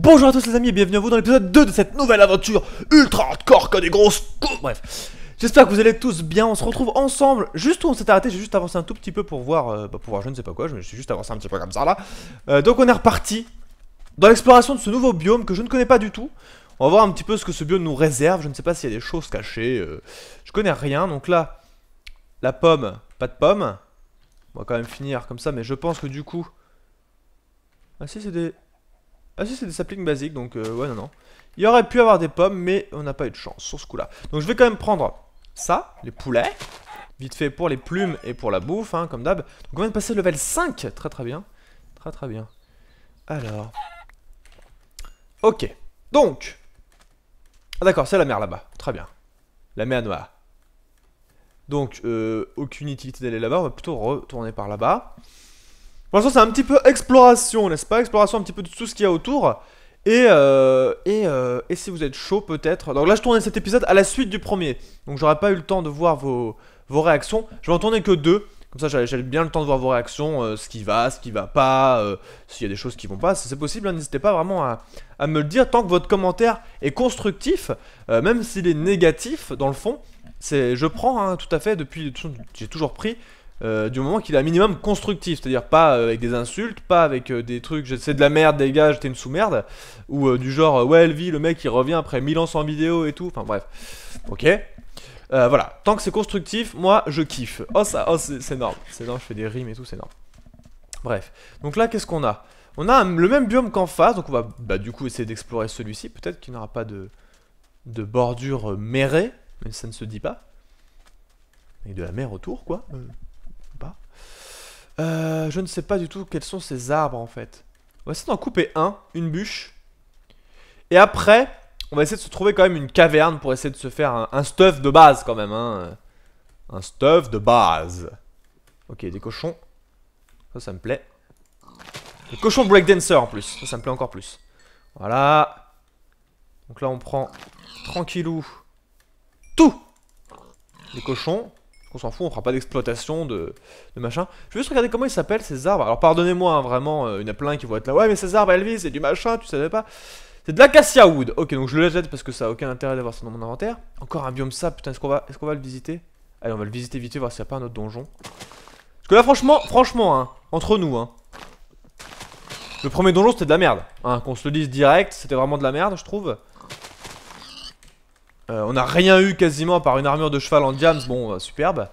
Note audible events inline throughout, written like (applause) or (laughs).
Bonjour à tous les amis et bienvenue à vous dans l'épisode 2 de cette nouvelle aventure ultra hardcore que des grosses Bref, j'espère que vous allez tous bien, on se retrouve ensemble. Juste où on s'est arrêté, j'ai juste avancé un tout petit peu pour voir, euh, bah, pour voir je ne sais pas quoi, je me suis juste avancé un petit peu comme ça là. Euh, donc on est reparti dans l'exploration de ce nouveau biome que je ne connais pas du tout. On va voir un petit peu ce que ce biome nous réserve, je ne sais pas s'il y a des choses cachées, euh, je connais rien. Donc là, la pomme, pas de pomme. On va quand même finir comme ça, mais je pense que du coup... Ah si c'est des... Ah si, c'est des saplings basiques, donc euh, ouais, non, non. Il aurait pu avoir des pommes, mais on n'a pas eu de chance sur ce coup-là. Donc je vais quand même prendre ça, les poulets. Vite fait pour les plumes et pour la bouffe, hein, comme d'hab. Donc on vient de passer level 5. Très très bien. Très très bien. Alors. Ok. Donc. Ah, d'accord, c'est la mer là-bas. Très bien. La mer noire. Donc, euh, aucune utilité d'aller là-bas. On va plutôt retourner par là-bas. Pour l'instant, c'est un petit peu exploration, n'est-ce pas Exploration un petit peu de tout ce qu'il y a autour. Et, euh, euh, et, si vous êtes chaud, peut-être. Donc là, je tournais cet épisode à la suite du premier. Donc j'aurais pas eu le temps de voir vos, vos réactions. Je vais en tourner que deux. Comme ça, j'ai bien le temps de voir vos réactions, euh, ce qui va, ce qui va pas, s'il y a des choses qui vont pas, si c'est possible, hein, n'hésitez pas vraiment à, me le dire. Tant que votre commentaire est constructif, même s'il est négatif dans le fond, je prends hein, tout à fait depuis, j'ai toujours pris, euh, du moment qu'il est un minimum constructif, c'est-à-dire pas euh, avec des insultes, pas avec euh, des trucs c'est de la merde, dégage, t'es une sous-merde, ou du genre ouais, vit, le mec il revient après 1000 ans sans vidéo et tout, enfin bref, ok. voilà, tant que c'est constructif, moi je kiffe. Oh, ça, oh c'est énorme, c'est énorme, je fais des rimes et tout, c'est énorme. Bref, donc là qu'est-ce qu'on a On a le même biome qu'en face, donc on va bah, du coup essayer d'explorer celui-ci, peut-être qu'il n'aura pas de, de bordure mérée, mais ça ne se dit pas. Et de la mer autour quoi. Euh, je ne sais pas du tout quels sont ces arbres en fait. On va essayer d'en couper un, une bûche. Et après, on va essayer de se trouver quand même une caverne pour essayer de se faire un, stuff de base quand même. Hein. Un stuff de base. Ok, des cochons. Ça, ça me plaît. Des cochons breakdancer en plus. Ça, ça me plaît encore plus. Voilà. Donc là, on prend tranquillou tout. Les cochons. On s'en fout, on fera pas d'exploitation de, machin. Je veux juste regarder comment ils s'appellent ces arbres. Alors pardonnez-moi, hein, vraiment, euh, il y en a plein qui vont être là. Ouais, mais ces arbres, bah, Elvis, c'est du machin, tu savais pas. C'est de l'acacia wood. Ok, donc je le jette parce que ça a aucun intérêt d'avoir ça dans mon inventaire. Encore un biome ça, putain, est-ce qu'on va, est qu'on va le visiter Allez, on va le visiter vite voir s'il n'y a pas un autre donjon. Parce que là, franchement, franchement, hein, entre nous, hein. Le premier donjon, c'était de la merde. Hein, qu'on se le dise direct, c'était vraiment de la merde, je trouve. Euh, on n'a rien eu quasiment par une armure de cheval en diams, bon, euh, superbe.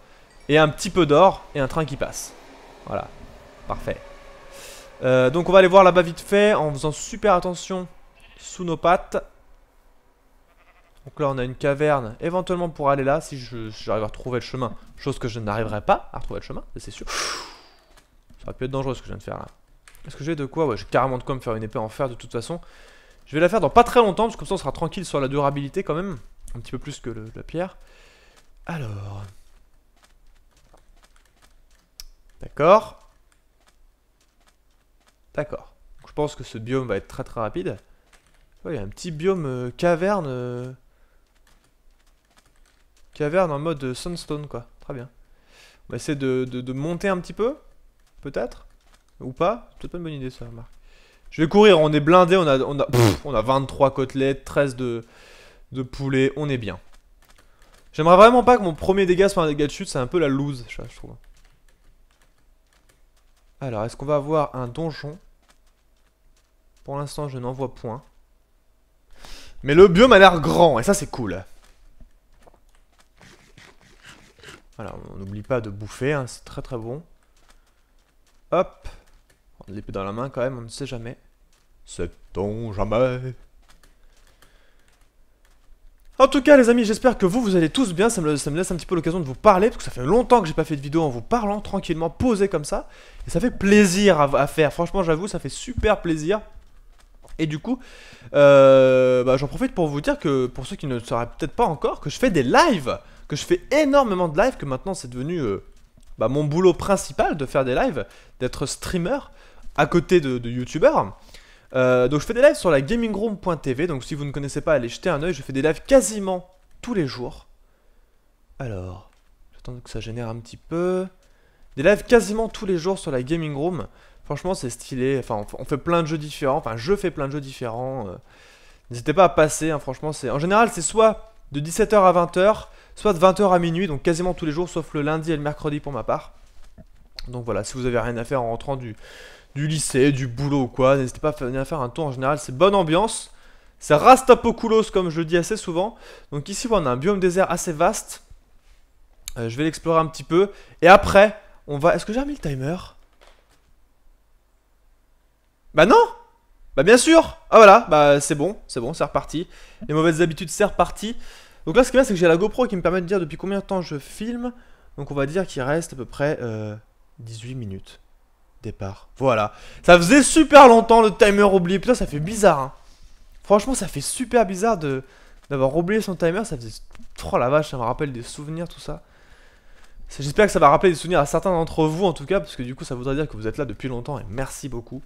Et un petit peu d'or et un train qui passe. Voilà, parfait. Euh, donc on va aller voir là-bas vite fait en faisant super attention sous nos pattes. Donc là on a une caverne, éventuellement pour aller là si j'arrive à retrouver le chemin. Chose que je n'arriverai pas à retrouver le chemin, c'est sûr. Ça aurait pu être dangereux ce que je viens de faire là. Est-ce que j'ai de quoi Ouais, j'ai carrément de quoi me faire une épée en fer de toute façon. Je vais la faire dans pas très longtemps parce que comme ça on sera tranquille sur la durabilité quand même un petit peu plus que la pierre. Alors. D'accord. D'accord. Je pense que ce biome va être très très rapide. il y a un petit biome euh, caverne. Euh, caverne en mode sunstone quoi. Très bien. On va essayer de, monter un petit peu. Peut-être. Ou pas. C'est peut-être pas une bonne idée, ça, Marc. Je vais courir. On est blindé. On a, on a, on a 23 côtelettes, 13 de, de poulet, on est bien. J'aimerais vraiment pas que mon premier dégât soit un dégât de chute, c'est un peu la loose, je trouve. Alors, est-ce qu'on va avoir un donjon Pour l'instant, je n'en vois point. Mais le biome a l'air grand, et ça, c'est cool. Alors, on n'oublie pas de bouffer, hein, c'est très très bon. Hop On L'épée dans la main quand même, on ne sait jamais. C'est ton jamais en tout cas les amis j'espère que vous vous allez tous bien, ça me, laisse un petit peu l'occasion de vous parler parce que ça fait longtemps que j'ai pas fait de vidéo en vous parlant tranquillement, posé comme ça et ça fait plaisir à, faire, franchement j'avoue ça fait super plaisir et du coup, euh, bah, j'en profite pour vous dire que pour ceux qui ne le sauraient peut-être pas encore, que je fais des lives, que je fais énormément de lives, que maintenant c'est devenu euh, bah, mon boulot principal de faire des lives, d'être streamer à côté de, youtubeurs. Euh, donc je fais des lives sur la gamingroom.tv, donc si vous ne connaissez pas, allez jeter un oeil, je fais des lives quasiment tous les jours. Alors, j'attends que ça génère un petit peu. Des lives quasiment tous les jours sur la gaming room. Franchement, c'est stylé. Enfin, on fait plein de jeux différents. Enfin, je fais plein de jeux différents. Euh. N'hésitez pas à passer. Hein, franchement, c'est en général, c'est soit de 17h à 20h, soit de 20h à minuit. Donc, quasiment tous les jours, sauf le lundi et le mercredi pour ma part. Donc voilà, si vous avez rien à faire en rentrant du, du lycée, du boulot ou quoi, n'hésitez pas à venir faire un tour en général, c'est bonne ambiance. C'est Rastapokoulos comme je le dis assez souvent. Donc ici on a un biome désert assez vaste. Euh, je vais l'explorer un petit peu. Et après, on va... Est-ce que j'ai remis le timer Bah non Bah bien sûr Ah voilà, bah c'est bon, c'est bon, c'est reparti. Les mauvaises habitudes, c'est reparti. Donc là ce qui est bien c'est que j'ai la GoPro qui me permet de dire depuis combien de temps je filme. Donc on va dire qu'il reste à peu près 18 euh, minutes. Départ. Voilà. Ça faisait super longtemps le timer oublié. Putain, ça fait bizarre. Hein. Franchement, ça fait super bizarre de d'avoir oublié son timer. Ça faisait trop la vache. Ça me rappelle des souvenirs, tout ça. J'espère que ça va rappeler des souvenirs à certains d'entre vous, en tout cas, parce que du coup, ça voudrait dire que vous êtes là depuis longtemps. Et merci beaucoup.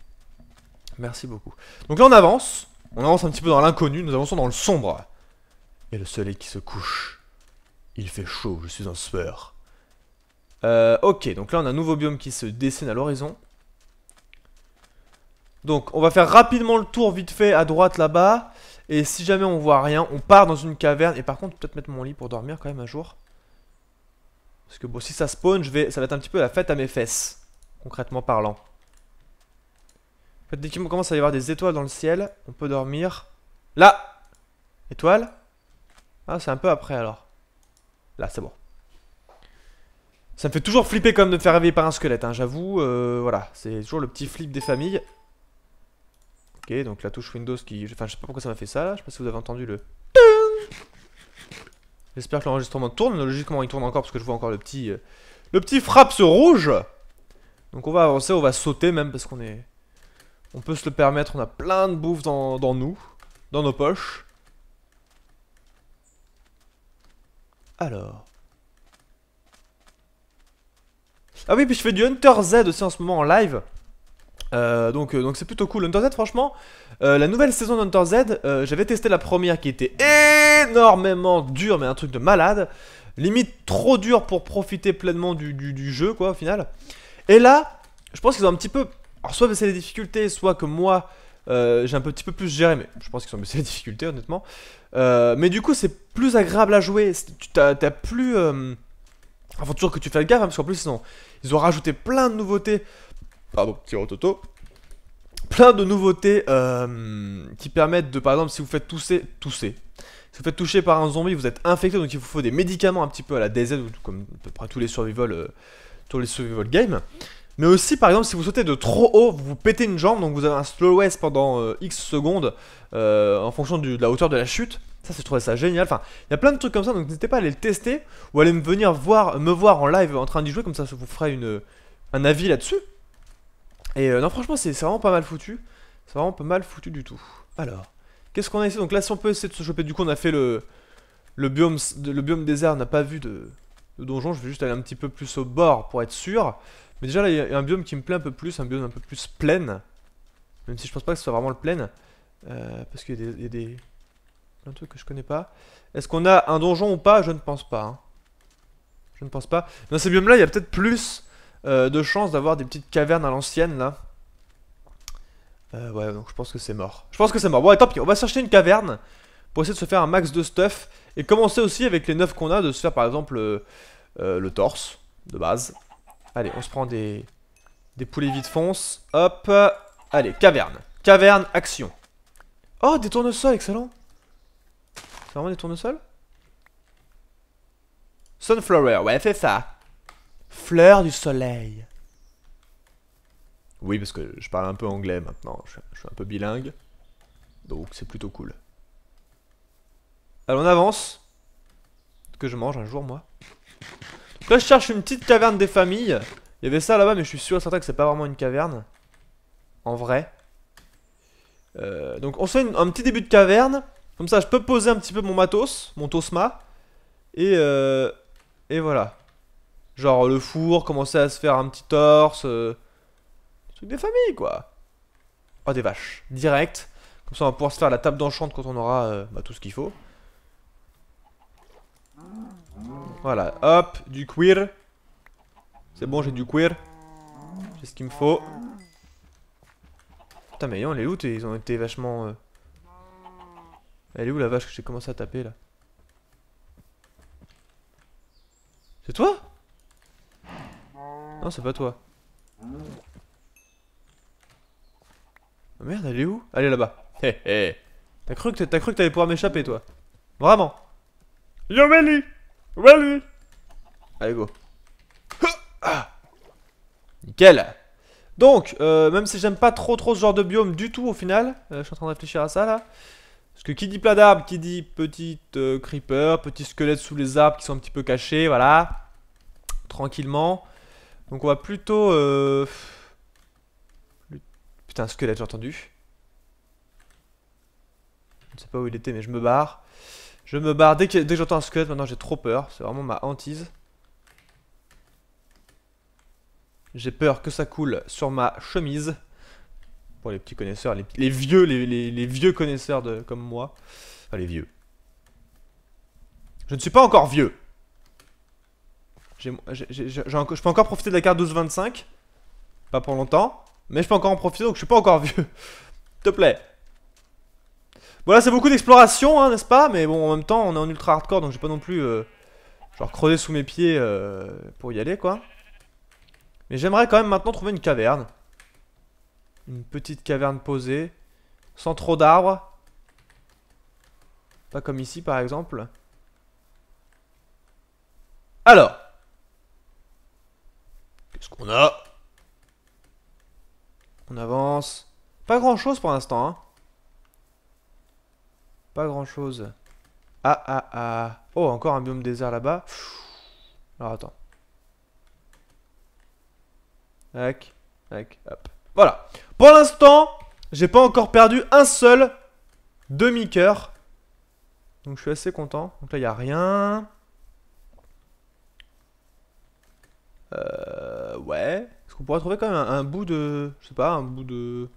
Merci beaucoup. Donc là, on avance. On avance un petit peu dans l'inconnu. Nous avançons dans le sombre. Et le soleil qui se couche. Il fait chaud. Je suis un sueur. Euh, ok, donc là on a un nouveau biome qui se dessine à l'horizon. Donc on va faire rapidement le tour vite fait à droite là-bas. Et si jamais on voit rien, on part dans une caverne. Et par contre, peut-être mettre mon lit pour dormir quand même un jour. Parce que bon, si ça spawn, je vais... ça va être un petit peu la fête à mes fesses. Concrètement parlant. En fait, dès qu'il commence à y avoir des étoiles dans le ciel, on peut dormir. Là Étoile Ah, c'est un peu après alors. Là, c'est bon. Ça me fait toujours flipper comme de me faire réveiller par un squelette, hein, j'avoue. Euh, voilà, c'est toujours le petit flip des familles. Ok, donc la touche Windows qui... Enfin, je sais pas pourquoi ça m'a fait ça, là. Je sais pas si vous avez entendu le... J'espère que l'enregistrement tourne. Logiquement, il tourne encore parce que je vois encore le petit... Euh, le petit frappe ce rouge Donc on va avancer, on va sauter même parce qu'on est... On peut se le permettre, on a plein de bouffe dans, dans nous. Dans nos poches. Alors... Ah oui, puis je fais du Hunter Z aussi en ce moment en live. Euh, donc euh, donc c'est plutôt cool. Hunter Z, franchement, euh, la nouvelle saison d'Hunter Z, j'avais testé la première qui était énormément dure, mais un truc de malade. Limite trop dur pour profiter pleinement du, jeu, quoi, au final. Et là, je pense qu'ils ont un petit peu. Alors, soit baissé les difficultés, soit que moi, j'ai un petit peu plus géré, mais je pense qu'ils ont baissé les difficultés, honnêtement. mais du coup, c'est plus agréable à jouer. T'as plus ah, faut toujours que tu fasses gaffe, hein, parce qu'en plus, ils ont rajouté plein de nouveautés. Pardon, petit rototo. Plein de nouveautés euh, qui permettent de, par exemple, si vous faites tousser, tousser. Si vous faites toucher par un zombie, vous êtes infecté, donc il vous faut des médicaments un petit peu à la DZ, comme à peu près tous les survival, euh, tous les survival games. Mais aussi, par exemple, si vous sautez de trop haut, vous vous pétez une jambe, donc vous avez un slow west pendant euh, X secondes en fonction de la hauteur de la chute. Ça, je trouvais ça génial. Enfin, il y a plein de trucs comme ça, donc n'hésitez pas à aller le tester ou allez aller me venir voir, me voir en live en train d'y jouer, comme ça, je vous ferai une, un avis là-dessus. Et euh, non, franchement, c'est vraiment pas mal foutu. C'est vraiment pas mal foutu du tout. Alors, qu'est-ce qu'on a ici Donc là, si on peut essayer de se choper, du coup, on a fait le, le, biome, le biome désert, on n'a pas vu de, de, donjon. Je vais juste aller un petit peu plus au bord pour être sûr. Mais déjà, là, il y a un biome qui me plaît un peu plus, un biome un peu plus plein. Même si je pense pas que ce soit vraiment le plein. Euh, parce qu'il y a des un truc que je connais pas. Est-ce qu'on a un donjon ou pas Je ne pense pas. Hein. Je ne pense pas. Dans ces biomes-là, il y a peut-être plus euh, de chances d'avoir des petites cavernes à l'ancienne, là. Euh, ouais, donc je pense que c'est mort. Je pense que c'est mort. Bon, tant pis, on va chercher une caverne pour essayer de se faire un max de stuff. Et commencer aussi avec les 9 qu'on a, de se faire par exemple euh, le torse, de base. Allez, on se prend des, des poulets vite fonce. Hop, allez, caverne. Caverne, action. Oh, des tournesols, excellent c'est vraiment des tournesols Sunflower, ouais, fais ça. Fleur du soleil. Oui, parce que je parle un peu anglais maintenant. Je, suis un peu bilingue. Donc c'est plutôt cool. Alors on avance. Que je mange un jour, moi. là, je cherche une petite caverne des familles. Il y avait ça là-bas, mais je suis sûr et certain que c'est pas vraiment une caverne. En vrai. Euh, donc on se un petit début de caverne. Comme ça, je peux poser un petit peu mon matos, mon tosma. Et, euh, et voilà. Genre le four, commencer à se faire un petit torse. Euh, des familles, quoi. Oh, des vaches. Direct. Comme ça, on va pouvoir se faire la table d'enchante quand on aura euh, bah, tout ce qu'il faut. Voilà. Hop, du cuir. C'est bon, j'ai du cuir. J'ai ce qu'il me faut. Putain, mais les loot et ils ont été vachement... Elle est où la vache que j'ai commencé à taper là C'est toi Non, c'est pas toi. Ah, merde, elle est où Elle est là-bas. Hé hé T'as cru que t'allais pouvoir m'échapper toi Vraiment Yo Allez go Nickel Donc, euh, même si j'aime pas trop trop ce genre de biome du tout au final, euh, je suis en train de réfléchir à ça là, parce que qui dit plat d'arbres, qui dit petite euh, creeper, petit squelette sous les arbres qui sont un petit peu cachés, voilà. Tranquillement. Donc on va plutôt... Euh, putain, squelette, j'ai entendu. Je ne sais pas où il était, mais je me barre. Je me barre. Dès que, dès que j'entends un squelette, maintenant j'ai trop peur. C'est vraiment ma hantise. J'ai peur que ça coule sur ma chemise. Pour les petits connaisseurs, les, vieux, les, vieux connaisseurs comme moi. Enfin, les vieux. Je ne suis pas encore vieux. je peux encore profiter de la carte 12-25. Pas pour longtemps. Mais je peux encore en profiter, donc je suis pas encore (laughs) vieux. S'il Te plaît. Voilà, là c'est beaucoup d'exploration, hein, n'est-ce pas Mais bon, en même temps, on est en ultra hardcore, donc j'ai pas non plus... Euh, genre creuser sous mes pieds euh, pour y aller, quoi. Mais j'aimerais quand même maintenant trouver une caverne. Une petite caverne posée. Sans trop d'arbres. Pas comme ici par exemple. Alors. Qu'est-ce qu'on a On avance. Pas grand chose pour l'instant. Hein. Pas grand chose. Ah ah ah. Oh, encore un biome désert là-bas. Alors attends. Tac, tac, hop. Voilà. Pour l'instant, j'ai pas encore perdu un seul demi-cœur. Donc je suis assez content. Donc là, il n'y a rien. Euh, ouais. Est-ce qu'on pourrait trouver quand même un, bout de... Je sais pas, un bout de...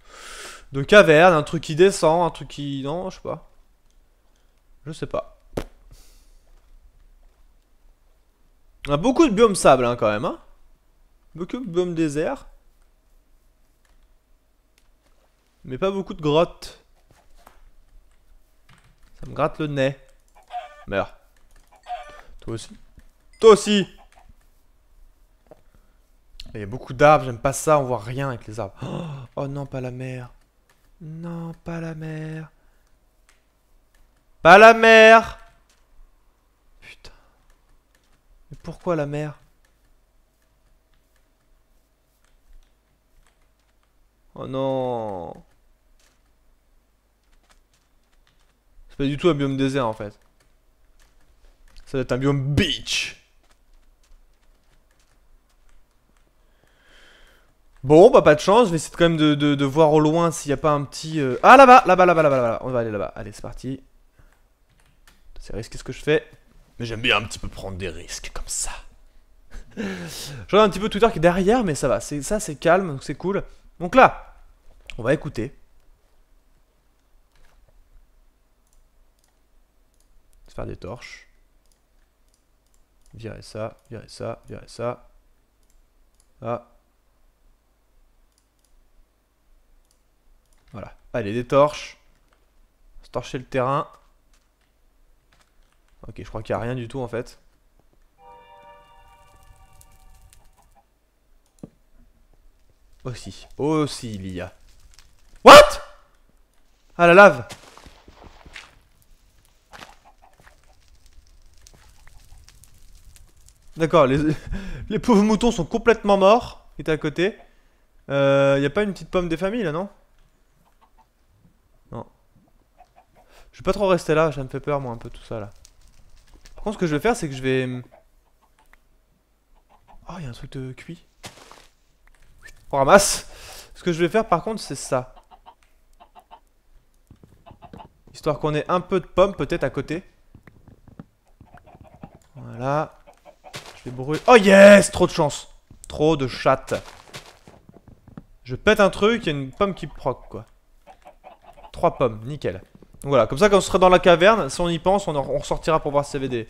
De caverne, un truc qui descend, un truc qui... Non, je sais pas. Je sais pas. On a beaucoup de biomes sable hein, quand même. Hein beaucoup de biomes désert. Mais pas beaucoup de grottes. Ça me gratte le nez. Meurs. Toi aussi. Toi aussi Il y a beaucoup d'arbres, j'aime pas ça, on voit rien avec les arbres. Oh, oh non, pas la mer. Non, pas la mer. Pas la mer Putain. Mais pourquoi la mer Oh non C'est pas du tout un biome désert en fait. Ça doit être un biome beach. Bon, bah pas de chance, je vais essayer quand même de, voir au loin s'il n'y a pas un petit... Euh, ah là-bas, là-bas, là-bas, là-bas, là-bas, on va aller là-bas. Allez, c'est parti. C'est risqué ce que je fais. Mais j'aime bien un petit peu prendre des risques comme ça. (laughs) je regarde un petit peu Twitter qui est derrière, mais ça va, ça c'est calme, donc c'est cool. Donc là, on va écouter. faire des torches. Virer ça, virer ça, virer ça. Ah. Voilà. Allez, des torches. torcher le terrain. Ok, je crois qu'il n'y a rien du tout en fait. Aussi, aussi il y a. What Ah la lave D'accord, (laughs) les, pauvres moutons sont complètement morts, il à côté. Il euh, n'y a pas une petite pomme des familles là, non Non. Je vais pas trop rester là, ça me fait peur moi un peu tout ça là. Par contre, ce que je vais faire, c'est que je vais. Oh, y a un truc de cuit. On ramasse Ce que je vais faire par contre, c'est ça. Histoire qu'on ait un peu de pommes peut-être à côté. Voilà. Oh yes Trop de chance. Trop de chatte. Je pète un truc, il y a une pomme qui proc, quoi. Trois pommes, nickel. Donc voilà, comme ça, quand on sera dans la caverne, si on y pense, on, ressortira pour voir s'il y avait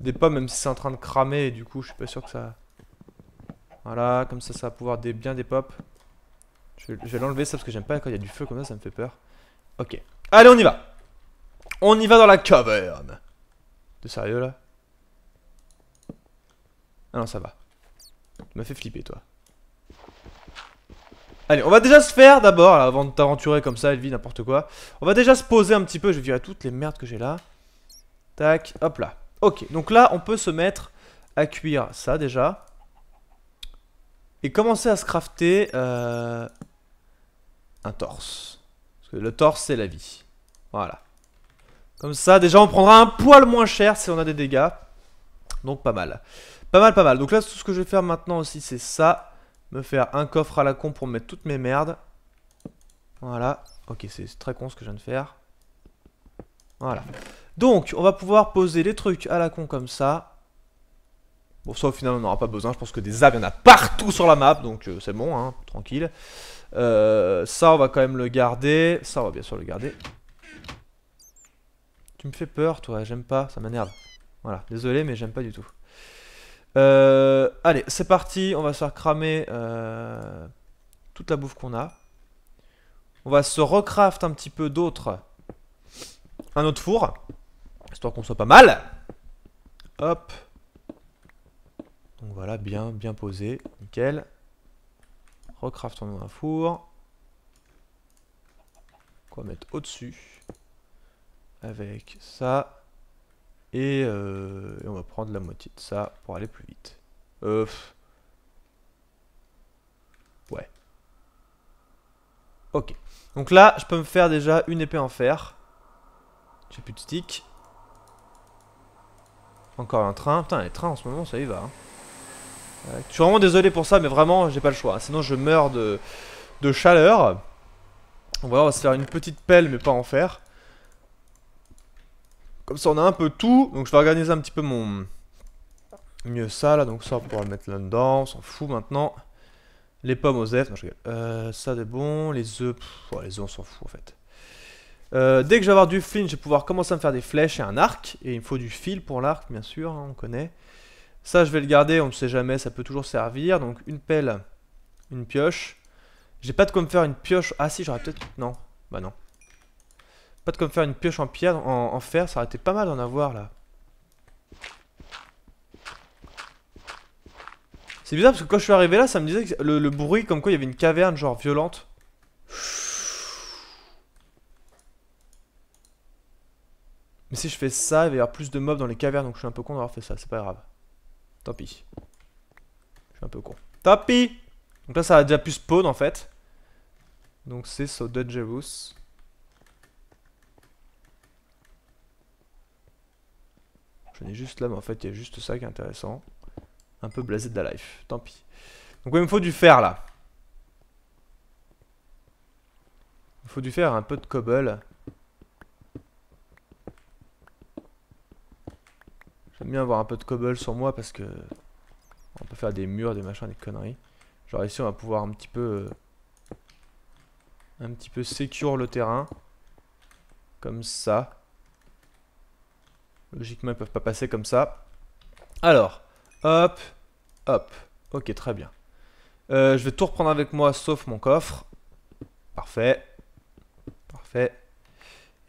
des, pommes, même si c'est en train de cramer, et du coup, je suis pas sûr que ça... Voilà, comme ça, ça va pouvoir bien des pop. Je, je vais l'enlever, ça, parce que j'aime pas quand il y a du feu comme ça, ça me fait peur. Ok. Allez, on y va On y va dans la caverne De sérieux, là ah non, ça va. Tu m'as fait flipper, toi. Allez, on va déjà se faire d'abord, avant de t'aventurer comme ça, vie n'importe quoi. On va déjà se poser un petit peu, je vais virer toutes les merdes que j'ai là. Tac, hop là. Ok, donc là, on peut se mettre à cuire ça déjà. Et commencer à se crafter euh, un torse. Parce que le torse, c'est la vie. Voilà. Comme ça, déjà, on prendra un poil moins cher si on a des dégâts. Donc, pas mal. Pas mal, pas mal. Donc là, tout ce que je vais faire maintenant aussi, c'est ça. Me faire un coffre à la con pour mettre toutes mes merdes. Voilà. Ok, c'est très con ce que je viens de faire. Voilà. Donc, on va pouvoir poser les trucs à la con comme ça. Bon, ça, au final, on n'aura pas besoin. Je pense que des arbres, il y en a partout sur la map. Donc, euh, c'est bon, hein, tranquille. Euh, ça, on va quand même le garder. Ça, on va bien sûr le garder. Tu me fais peur, toi. J'aime pas. Ça m'énerve. Voilà. Désolé, mais j'aime pas du tout. Euh, allez, c'est parti. On va se faire cramer euh, toute la bouffe qu'on a. On va se recraft un petit peu d'autres. Un autre four. Histoire qu'on soit pas mal. Hop. Donc voilà, bien, bien posé. Nickel. recraftons un four. Qu'on va mettre au-dessus. Avec ça. Euh, et, on va prendre la moitié de ça pour aller plus vite. Euh, ouais. Ok. Donc là, je peux me faire déjà une épée en fer. J'ai plus de stick. Encore un train. Putain, les trains en ce moment, ça y va. Hein. Je suis vraiment désolé pour ça, mais vraiment, j'ai pas le choix. Sinon, je meurs de, de chaleur. Voilà, on va se faire une petite pelle, mais pas en fer. Comme ça, on a un peu tout. Donc, je vais organiser un petit peu mon... Mieux ça, là. Donc, ça, on pourra le mettre là-dedans. On s'en fout maintenant. Les pommes aux êtres euh, ça, c'est bon. Les œufs. les œufs, on s'en fout, en fait. Euh, dès que je vais avoir du flint, je vais pouvoir commencer à me faire des flèches et un arc. Et il me faut du fil pour l'arc, bien sûr. Hein, on connaît. Ça, je vais le garder. On ne sait jamais. Ça peut toujours servir. Donc, une pelle, une pioche. J'ai pas de quoi me faire une pioche. Ah si, j'aurais peut-être... Non. Bah non. Pas de comme faire une pioche en pierre, en, fer, ça aurait été pas mal d'en avoir là. C'est bizarre parce que quand je suis arrivé là, ça me disait le, bruit comme quoi il y avait une caverne genre violente. Mais si je fais ça, il va y avoir plus de mobs dans les cavernes, donc je suis un peu con d'avoir fait ça, c'est pas grave. Tant pis. Je suis un peu con. Tant pis Donc là, ça a déjà pu spawn en fait. Donc c'est vous Je n'ai juste là, mais en fait, il y a juste ça qui est intéressant. Un peu blasé de la life, tant pis. Donc il me faut du fer, là. Il me faut du fer, un peu de cobble. J'aime bien avoir un peu de cobble sur moi parce que... On peut faire des murs, des machins, des conneries. Genre ici, on va pouvoir un petit peu... Euh, un petit peu sécure le terrain. Comme ça. Logiquement, ils ne peuvent pas passer comme ça. Alors, hop, hop. Ok, très bien. Euh, je vais tout reprendre avec moi, sauf mon coffre. Parfait. Parfait.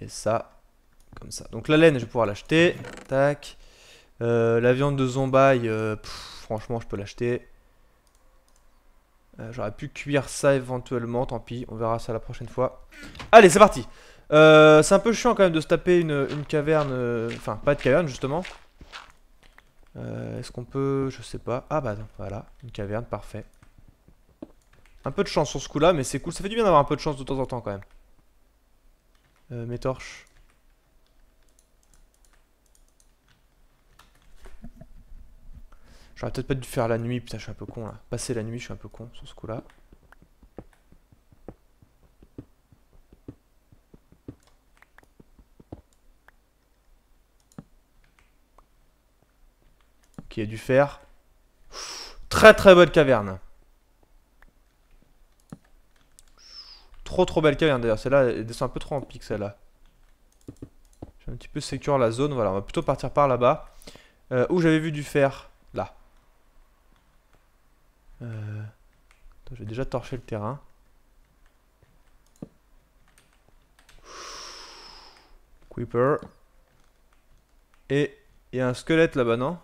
Et ça, comme ça. Donc la laine, je vais pouvoir l'acheter. Tac. Euh, la viande de zombaille, euh, franchement, je peux l'acheter. J'aurais pu cuire ça éventuellement, tant pis. On verra ça la prochaine fois. Allez, c'est parti euh, c'est un peu chiant quand même de se taper une, caverne. Euh, enfin, pas de caverne justement. Euh, est-ce qu'on peut. Je sais pas. Ah bah non, voilà, une caverne, parfait. Un peu de chance sur ce coup là, mais c'est cool. Ça fait du bien d'avoir un peu de chance de temps en temps quand même. Euh, mes torches. J'aurais peut-être pas dû faire la nuit, putain je suis un peu con là. Passer la nuit, je suis un peu con sur ce coup là. y a du fer, très très belle caverne. Trop trop belle caverne d'ailleurs, celle-là elle descend un peu trop en pique celle-là. J'ai un petit peu sécure la zone, voilà, on va plutôt partir par là-bas. Euh, où j'avais vu du fer, là. Euh, J'ai déjà torché le terrain. Creeper. Et il y a un squelette là-bas, non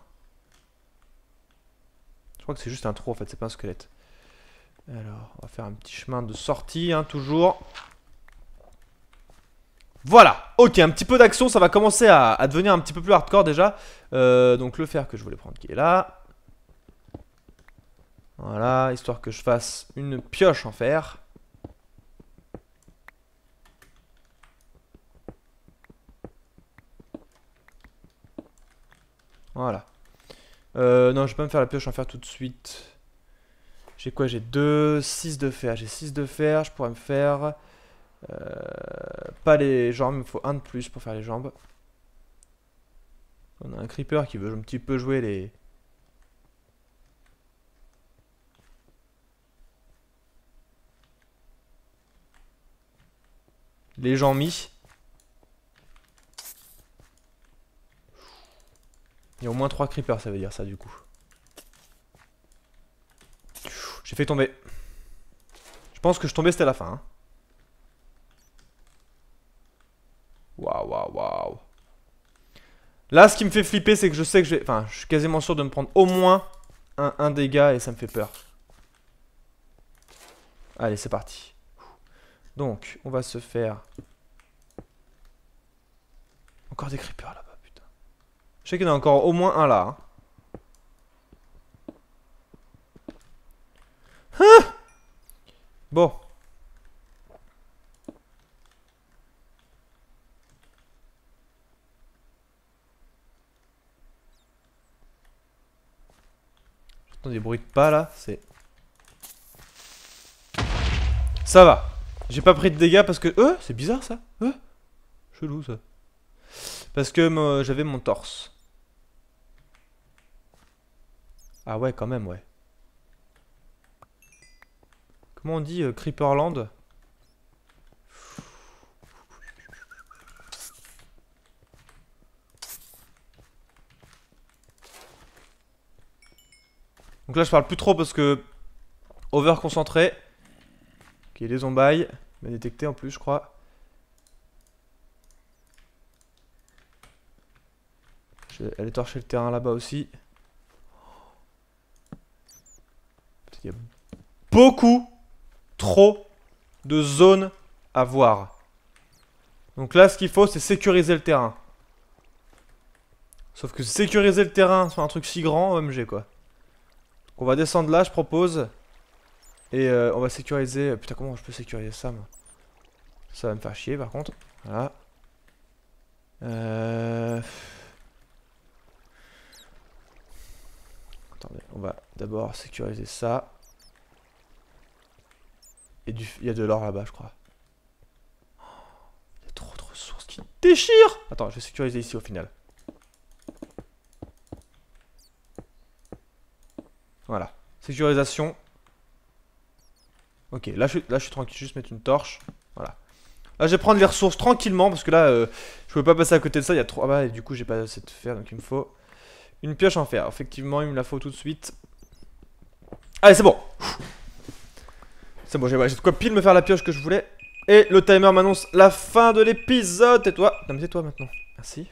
je crois que c'est juste un trou en fait, c'est pas un squelette. Alors, on va faire un petit chemin de sortie, hein, toujours. Voilà, ok, un petit peu d'action, ça va commencer à, devenir un petit peu plus hardcore déjà. Euh, donc le fer que je voulais prendre qui est là. Voilà, histoire que je fasse une pioche en fer. Voilà. Euh, non, je vais pas me faire la pioche, en faire tout de suite. J'ai quoi J'ai 2, 6 de fer. J'ai 6 de fer, je pourrais me faire... Euh, pas les jambes, il me faut un de plus pour faire les jambes. On a un creeper qui veut un petit peu jouer les... Les jambes. mis. Il y a au moins 3 creepers, ça veut dire ça, du coup. J'ai fait tomber. Je pense que je tombais, c'était la fin. Hein. Waouh, waouh, waouh. Là, ce qui me fait flipper, c'est que je sais que je vais... Enfin, je suis quasiment sûr de me prendre au moins un, un dégât et ça me fait peur. Allez, c'est parti. Donc, on va se faire... Encore des creepers là-bas. Je sais qu'il y en a encore au moins un là. Hein. Hein bon. J'entends des bruits de pas là, c'est... Ça va. J'ai pas pris de dégâts parce que... Euh, c'est bizarre ça. Euh, chelou ça. Parce que j'avais mon torse. Ah ouais, quand même, ouais. Comment on dit euh, Creeperland Donc là, je parle plus trop parce que... Over concentré. Ok, les zombies. Mais détecté en plus, je crois. Elle est aller torcher le terrain là-bas aussi. beaucoup trop de zones à voir. Donc là, ce qu'il faut, c'est sécuriser le terrain. Sauf que sécuriser le terrain sur un truc si grand, OMG quoi. on va descendre là, je propose. Et euh, on va sécuriser... Putain, comment je peux sécuriser ça, moi Ça va me faire chier, par contre. Voilà. Euh, attendez, on va d'abord sécuriser ça. Et du... il y a de l'or là-bas, je crois. il y a trop de ressources qui déchirent Attends, je vais sécuriser ici au final. Voilà. Sécurisation. Ok, là je, suis tranquille. Je vais juste mettre une torche. Voilà. Là, je vais prendre les ressources tranquillement parce que là, euh, je peux pas passer à côté de ça. Il y a trois. Ah bah, et du coup, j'ai pas assez de fer donc il me faut une pioche en fer. Effectivement, il me la faut tout de suite. Allez, c'est bon. C'est bon, j'ai de quoi pile me faire la pioche que je voulais. Et le timer m'annonce la fin de l'épisode. Et toi Non, tais-toi maintenant. Merci.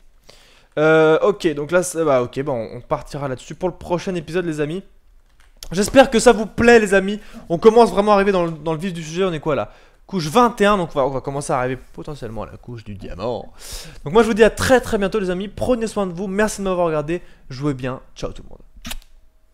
Euh, ok, donc là, bah, ok, bon on partira là-dessus pour le prochain épisode, les amis. J'espère que ça vous plaît, les amis. On commence vraiment à arriver dans le, vif du sujet. On est quoi là couche 21, donc on va, commencer à arriver potentiellement à la couche du diamant. Donc moi je vous dis à très très bientôt les amis, prenez soin de vous, merci de m'avoir regardé, jouez bien, ciao tout le monde.